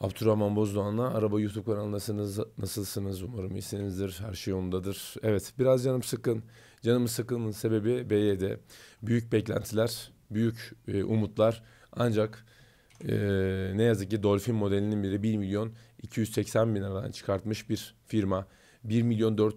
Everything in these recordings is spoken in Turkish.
Abdurrahman Bozdoğan'la Araba YouTube kanalındasınız. Nasılsınız? Umarım iyisinizdir. Her şey yolundadır. Evet biraz canım sıkın. Canım sıkının sebebi BYD. Büyük beklentiler, büyük e, umutlar. Ancak e, ne yazık ki Dolphin modelinin biri 1 milyon 280 bin liradan çıkartmış bir firma. 1 milyon 4,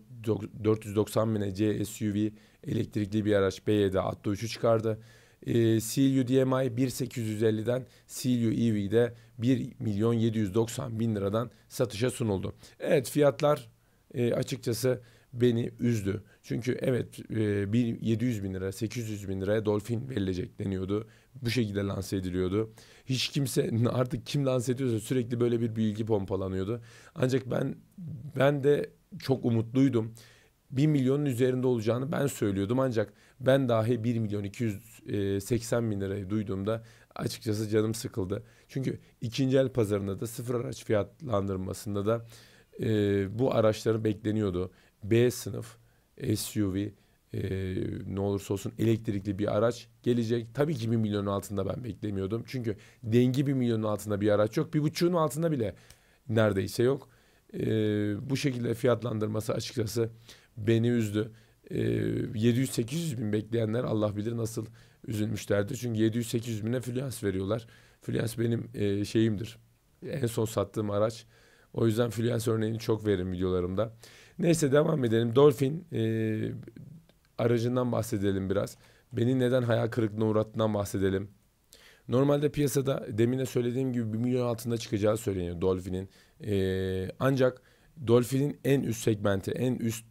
490 bine C SUV elektrikli bir araç BYD Atto 3'ü çıkardı. Ee, e, CLU DMI 1850'den CLU EV'de 1 milyon 790 bin liradan satışa sunuldu. Evet fiyatlar e, açıkçası beni üzdü. Çünkü evet e, 700 bin lira 800 bin liraya Dolphin verilecek deniyordu. Bu şekilde lanse ediliyordu. Hiç kimse artık kim lanse ediyorsa sürekli böyle bir bilgi pompalanıyordu. Ancak ben ben de çok umutluydum. 1 milyonun üzerinde olacağını ben söylüyordum ancak ben dahi 1 milyon 280 e, bin lirayı duyduğumda açıkçası canım sıkıldı. Çünkü ikinci el pazarında da sıfır araç fiyatlandırmasında da e, bu araçların bekleniyordu. B sınıf SUV e, ne olursa olsun elektrikli bir araç gelecek. Tabii ki 1 milyonun altında ben beklemiyordum. Çünkü dengi 1 milyonun altında bir araç yok. Bir buçuğun altında bile neredeyse yok. E, bu şekilde fiyatlandırması açıkçası beni üzdü. 700-800 bin bekleyenler Allah bilir nasıl üzülmüşlerdir. Çünkü 700-800 bine Fluence veriyorlar. Fluence benim e, şeyimdir. En son sattığım araç. O yüzden Fluence örneğini çok veririm videolarımda. Neyse devam edelim. Dolphin e, aracından bahsedelim biraz. Beni neden hayal kırıklığına uğrattığından bahsedelim. Normalde piyasada demine söylediğim gibi 1 milyon altında çıkacağı söyleniyor Dolphin'in. E, ancak Dolphin'in en üst segmenti, en üst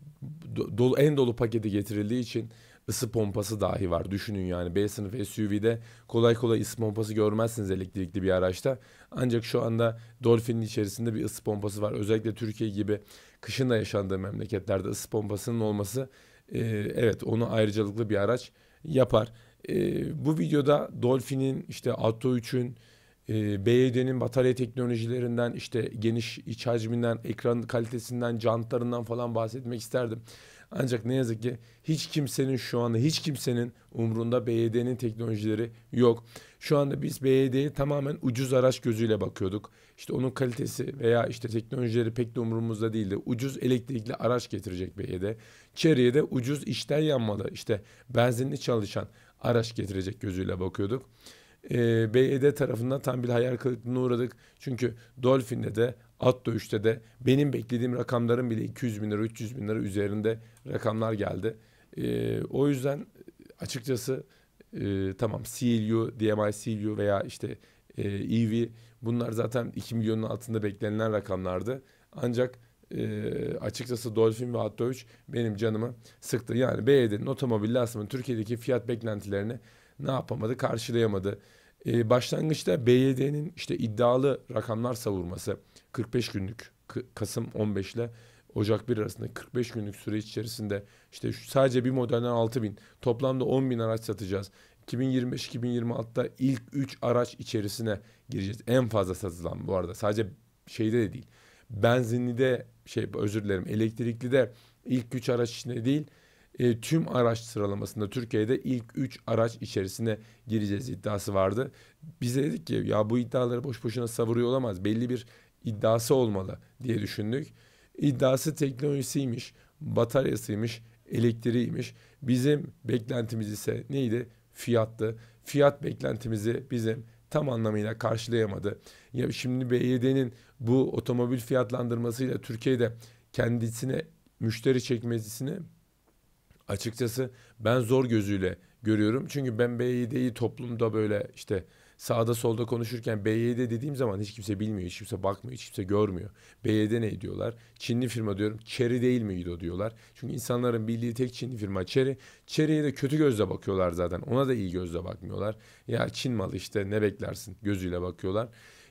dolu, en dolu paketi getirildiği için ısı pompası dahi var. Düşünün yani B sınıf SUV'de kolay kolay ısı pompası görmezsiniz elektrikli bir araçta. Ancak şu anda Dolphin'in içerisinde bir ısı pompası var. Özellikle Türkiye gibi kışın da yaşandığı memleketlerde ısı pompasının olması e, evet onu ayrıcalıklı bir araç yapar. E, bu videoda Dolphin'in işte Atto 3'ün ee, e, BYD'nin batarya teknolojilerinden işte geniş iç hacminden, ekran kalitesinden, jantlarından falan bahsetmek isterdim. Ancak ne yazık ki hiç kimsenin şu anda hiç kimsenin umrunda BYD'nin e teknolojileri yok. Şu anda biz BYD'ye e tamamen ucuz araç gözüyle bakıyorduk. İşte onun kalitesi veya işte teknolojileri pek de umurumuzda değildi. Ucuz elektrikli araç getirecek BYD. E Chery'e de ucuz işten yanmalı işte benzinli çalışan araç getirecek gözüyle bakıyorduk. Ee, e, BYD tarafından tam bir hayal kırıklığına uğradık. Çünkü Dolphin'de de at dövüşte de benim beklediğim rakamların bile 200 bin lira 300 bin lira üzerinde rakamlar geldi. E, o yüzden açıkçası e, tamam CLU, DMI CLU veya işte e, EV bunlar zaten 2 milyonun altında beklenilen rakamlardı. Ancak e, açıkçası Dolphin ve Atto 3 benim canımı sıktı. Yani BYD'nin e otomobil lansmanı Türkiye'deki fiyat beklentilerini ne yapamadı? Karşılayamadı. Ee, başlangıçta BYD'nin işte iddialı rakamlar savurması 45 günlük Kasım 15 ile Ocak 1 arasında 45 günlük süre içerisinde işte sadece bir modelden 6 bin toplamda 10 bin araç satacağız. 2025-2026'da ilk 3 araç içerisine gireceğiz. En fazla satılan bu arada sadece şeyde de değil. Benzinli de şey özür dilerim elektrikli de ilk 3 araç içinde değil e, tüm araç sıralamasında Türkiye'de ilk üç araç içerisine gireceğiz iddiası vardı. Biz de dedik ki ya bu iddiaları boş boşuna savuruyor olamaz. Belli bir iddiası olmalı diye düşündük. İddiası teknolojisiymiş, bataryasıymış, elektriğiymiş. Bizim beklentimiz ise neydi? Fiyattı. Fiyat beklentimizi bizim tam anlamıyla karşılayamadı. Ya şimdi BYD'nin bu otomobil fiyatlandırmasıyla Türkiye'de kendisine müşteri çekmesini açıkçası ben zor gözüyle görüyorum. Çünkü ben BYD'yi toplumda böyle işte sağda solda konuşurken BYD dediğim zaman hiç kimse bilmiyor, hiç kimse bakmıyor, hiç kimse görmüyor. BYD ne diyorlar? Çinli firma diyorum. Cherry değil miydi o diyorlar. Çünkü insanların bildiği tek Çinli firma Cherry. Cherry'e de kötü gözle bakıyorlar zaten. Ona da iyi gözle bakmıyorlar. Ya Çin malı işte ne beklersin gözüyle bakıyorlar.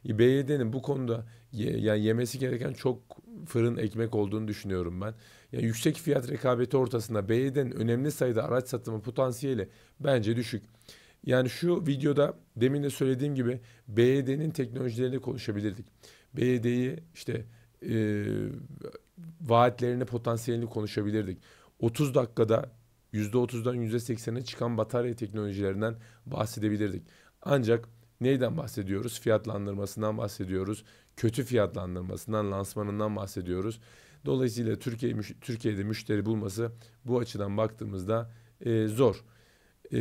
E, BYD'nin bu konuda ye, yani yemesi gereken çok fırın ekmek olduğunu düşünüyorum ben. Yani yüksek fiyat rekabeti ortasında BYD'nin önemli sayıda araç satımı potansiyeli bence düşük. Yani şu videoda demin de söylediğim gibi BYD'nin teknolojilerini konuşabilirdik. BYD'yi işte e, vaatlerini, potansiyelini konuşabilirdik. 30 dakikada %30'dan %80'e çıkan batarya teknolojilerinden bahsedebilirdik. Ancak neyden bahsediyoruz? Fiyatlandırmasından bahsediyoruz. Kötü fiyatlandırmasından, lansmanından bahsediyoruz. Dolayısıyla Türkiye Türkiye'de müşteri bulması bu açıdan baktığımızda e, zor. E,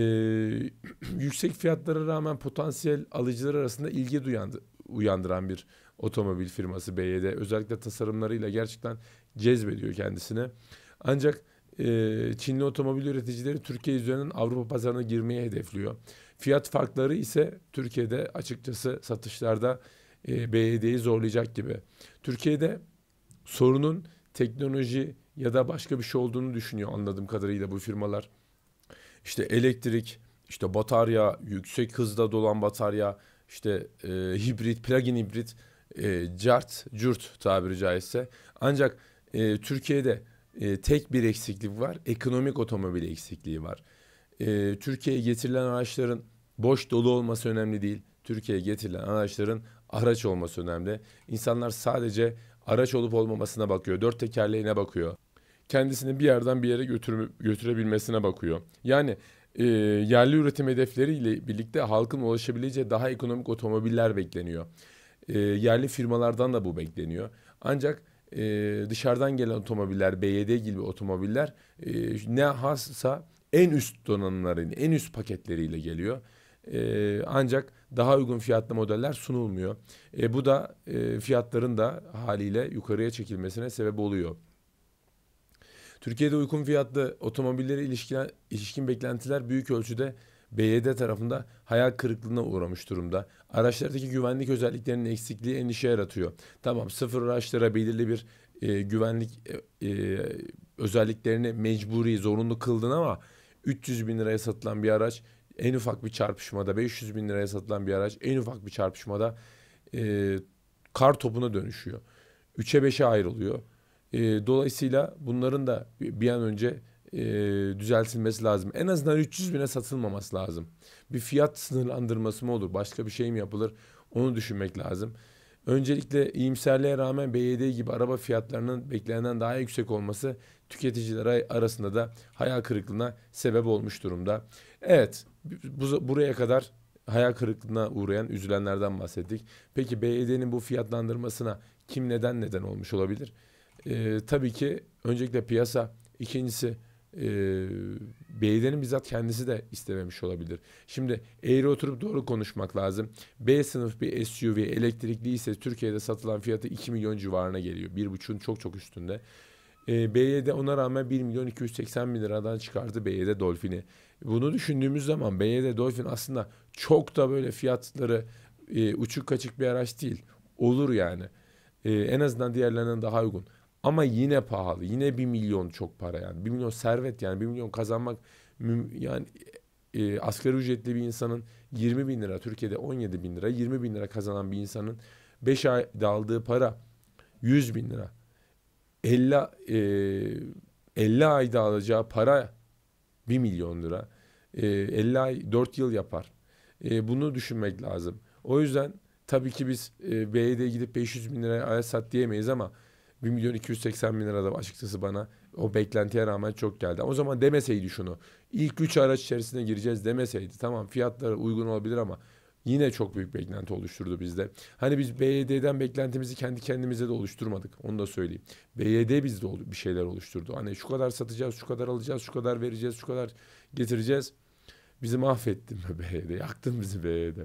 yüksek fiyatlara rağmen potansiyel alıcılar arasında ilgi duyandı, uyandıran bir otomobil firması BYD. Özellikle tasarımlarıyla gerçekten cezbediyor kendisine. Ancak e, Çinli otomobil üreticileri Türkiye üzerinden Avrupa pazarına girmeye hedefliyor. Fiyat farkları ise Türkiye'de açıkçası satışlarda e, BYD'yi zorlayacak gibi. Türkiye'de sorunun teknoloji ya da başka bir şey olduğunu düşünüyor anladığım kadarıyla bu firmalar. İşte elektrik, işte batarya, yüksek hızda dolan batarya, işte e, hibrit, plug-in hibrit, e, cart, cürt tabiri caizse. Ancak e, Türkiye'de e, tek bir eksiklik var. Ekonomik otomobil eksikliği var. E, Türkiye'ye getirilen araçların boş dolu olması önemli değil. Türkiye'ye getirilen araçların araç olması önemli. İnsanlar sadece Araç olup olmamasına bakıyor. Dört tekerleğine bakıyor. Kendisini bir yerden bir yere götür, götürebilmesine bakıyor. Yani e, yerli üretim hedefleriyle birlikte halkın ulaşabileceği daha ekonomik otomobiller bekleniyor. E, yerli firmalardan da bu bekleniyor. Ancak e, dışarıdan gelen otomobiller, BYD gibi otomobiller e, ne hassa en üst donanımların, en üst paketleriyle geliyor. E, ancak daha uygun fiyatlı modeller sunulmuyor. E, bu da e, fiyatların da haliyle yukarıya çekilmesine sebep oluyor. Türkiye'de uygun fiyatlı otomobillere ilişkin, ilişkin beklentiler büyük ölçüde BYD tarafında hayal kırıklığına uğramış durumda. Araçlardaki güvenlik özelliklerinin eksikliği endişe yaratıyor. Tamam sıfır araçlara belirli bir e, güvenlik e, e özelliklerini mecburi, zorunlu kıldın ama 300 bin liraya satılan bir araç en ufak bir çarpışmada 500 bin liraya satılan bir araç en ufak bir çarpışmada e, kar topuna dönüşüyor. 3'e 5'e ayrılıyor. E, dolayısıyla bunların da bir an önce e, düzeltilmesi lazım. En azından 300 bine satılmaması lazım. Bir fiyat sınırlandırması mı olur? Başka bir şey mi yapılır? Onu düşünmek lazım. Öncelikle iyimserliğe rağmen BYD gibi araba fiyatlarının beklenenden daha yüksek olması tüketiciler arasında da hayal kırıklığına sebep olmuş durumda. Evet bu, buraya kadar hayal kırıklığına uğrayan üzülenlerden bahsettik. Peki BED'nin bu fiyatlandırmasına kim neden neden olmuş olabilir? Ee, tabii ki öncelikle piyasa, ikincisi e, BED'nin bizzat kendisi de istememiş olabilir. Şimdi eğri oturup doğru konuşmak lazım. B sınıf bir SUV elektrikli ise Türkiye'de satılan fiyatı 2 milyon civarına geliyor. 1,5'un çok çok üstünde. E, ee, BYD ona rağmen 1 milyon 280 bin liradan çıkardı BYD Dolphin'i. Bunu düşündüğümüz zaman BYD Dolphin aslında çok da böyle fiyatları e, uçuk kaçık bir araç değil. Olur yani. E, en azından diğerlerinden daha uygun. Ama yine pahalı. Yine bir milyon çok para yani. bir milyon servet yani. bir milyon kazanmak yani e, asgari ücretli bir insanın 20 bin lira Türkiye'de 17 bin lira 20 bin lira kazanan bir insanın 5 ayda aldığı para 100 bin lira. 50 e, 50 ayda alacağı para 1 milyon lira. E, 50 ay 4 yıl yapar. E, bunu düşünmek lazım. O yüzden tabii ki biz e, BYD'ye gidip 500 bin liraya araç sat diyemeyiz ama 1 milyon 280 bin lira da açıkçası bana o beklentiye rağmen çok geldi. O zaman demeseydi şunu. İlk 3 araç içerisine gireceğiz demeseydi. Tamam fiyatları uygun olabilir ama yine çok büyük beklenti oluşturdu bizde. Hani biz BYD'den beklentimizi kendi kendimize de oluşturmadık. Onu da söyleyeyim. BYD bizde bir şeyler oluşturdu. Hani şu kadar satacağız, şu kadar alacağız, şu kadar vereceğiz, şu kadar getireceğiz. Bizi mahvettin mi BYD. Yaktın bizi BYD.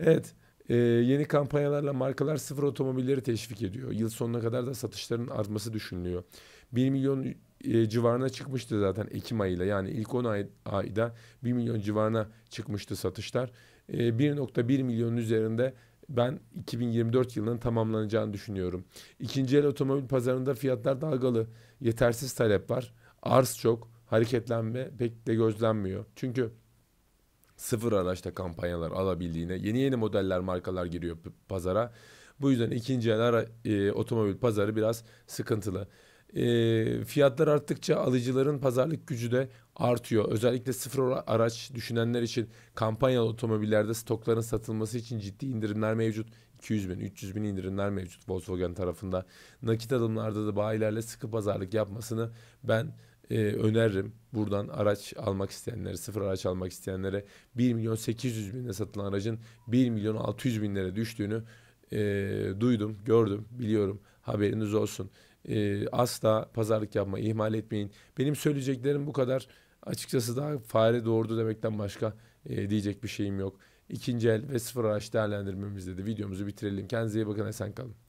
Evet. E, yeni kampanyalarla markalar sıfır otomobilleri teşvik ediyor. Yıl sonuna kadar da satışların artması düşünülüyor. 1 milyon e, civarına çıkmıştı zaten Ekim ayıyla. Yani ilk 10 ay, ayda 1 milyon civarına çıkmıştı satışlar. 1.1 ee, milyonun üzerinde ben 2024 yılının tamamlanacağını düşünüyorum. İkinci el otomobil pazarında fiyatlar dalgalı. Yetersiz talep var. Arz çok. Hareketlenme pek de gözlenmiyor. Çünkü sıfır araçta kampanyalar alabildiğine yeni yeni modeller markalar giriyor pazara. Bu yüzden ikinci el ara, e, otomobil pazarı biraz sıkıntılı e, fiyatlar arttıkça alıcıların pazarlık gücü de artıyor. Özellikle sıfır araç düşünenler için kampanyalı otomobillerde stokların satılması için ciddi indirimler mevcut. 200 bin, 300 bin indirimler mevcut Volkswagen tarafında. Nakit adımlarda da bayilerle sıkı pazarlık yapmasını ben e, öneririm. Buradan araç almak isteyenlere, sıfır araç almak isteyenlere 1 milyon 800 bine satılan aracın 1 milyon 600 binlere düştüğünü e, duydum, gördüm, biliyorum. Haberiniz olsun. E, asla pazarlık yapma ihmal etmeyin. Benim söyleyeceklerim bu kadar. Açıkçası daha fare doğurdu demekten başka e, diyecek bir şeyim yok. İkinci el ve sıfır araç değerlendirmemiz dedi videomuzu bitirelim. Kendinize iyi bakın. Esen kalın.